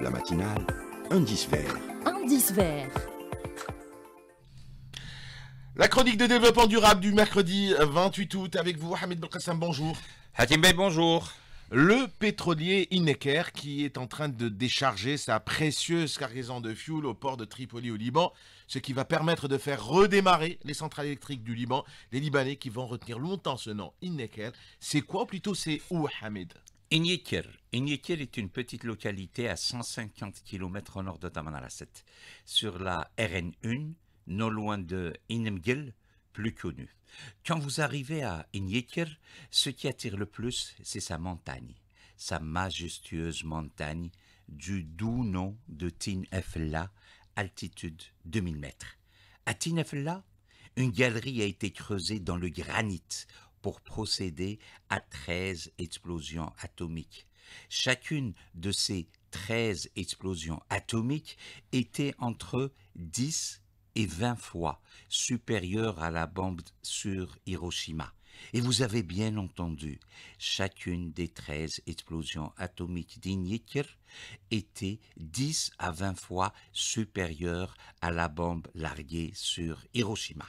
la matinale, vert. La chronique de développement durable du mercredi 28 août avec vous, Hamid Bokassam, bonjour. Hatim Bey, bonjour. Le pétrolier Ineker qui est en train de décharger sa précieuse cargaison de fuel au port de Tripoli au Liban, ce qui va permettre de faire redémarrer les centrales électriques du Liban. Les Libanais qui vont retenir longtemps ce nom, Ineker. C'est quoi plutôt c'est où, Hamid Injekir. Injekir est une petite localité à 150 km au nord de Tamanrasset, sur la RN1, non loin de Inemgil, plus connu Quand vous arrivez à Injekir, ce qui attire le plus, c'est sa montagne, sa majestueuse montagne, du doux nom de Tin Efla, altitude 2000 mètres. À Tin une galerie a été creusée dans le granit procéder à 13 explosions atomiques. Chacune de ces 13 explosions atomiques était entre 10 et 20 fois supérieure à la bombe sur Hiroshima. Et vous avez bien entendu, chacune des 13 explosions atomiques d'Igniter était 10 à 20 fois supérieure à la bombe larguée sur Hiroshima.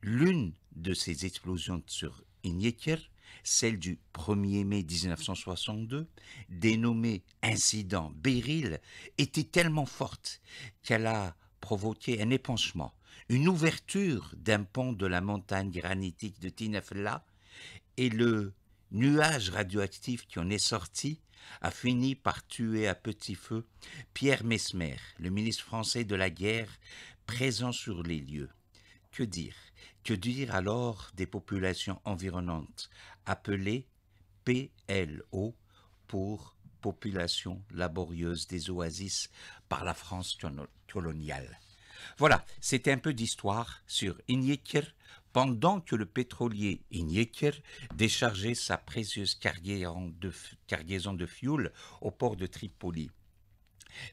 L'une de ces explosions sur Inyekir, celle du 1er mai 1962, dénommée incident Beryl, était tellement forte qu'elle a provoqué un épanchement, une ouverture d'un pont de la montagne granitique de Tinefla, et le nuage radioactif qui en est sorti a fini par tuer à petit feu Pierre Mesmer, le ministre français de la guerre, présent sur les lieux. Que dire Que dire alors des populations environnantes, appelées PLO pour population laborieuse des oasis par la France coloniale voilà, c'était un peu d'histoire sur Inyekir. pendant que le pétrolier Inyekir déchargeait sa précieuse cargaison de, cargaison de fioul au port de Tripoli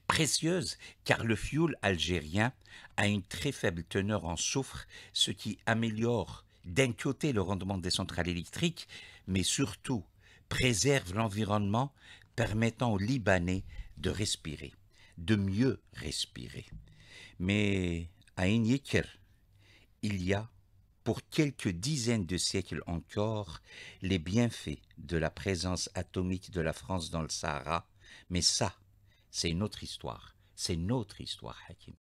précieuse car le fioul algérien a une très faible teneur en soufre, ce qui améliore d'un côté le rendement des centrales électriques, mais surtout préserve l'environnement permettant aux Libanais de respirer, de mieux respirer. Mais à Inyikir, il y a, pour quelques dizaines de siècles encore, les bienfaits de la présence atomique de la France dans le Sahara, mais ça, c'est notre histoire. C'est notre histoire, Hakim.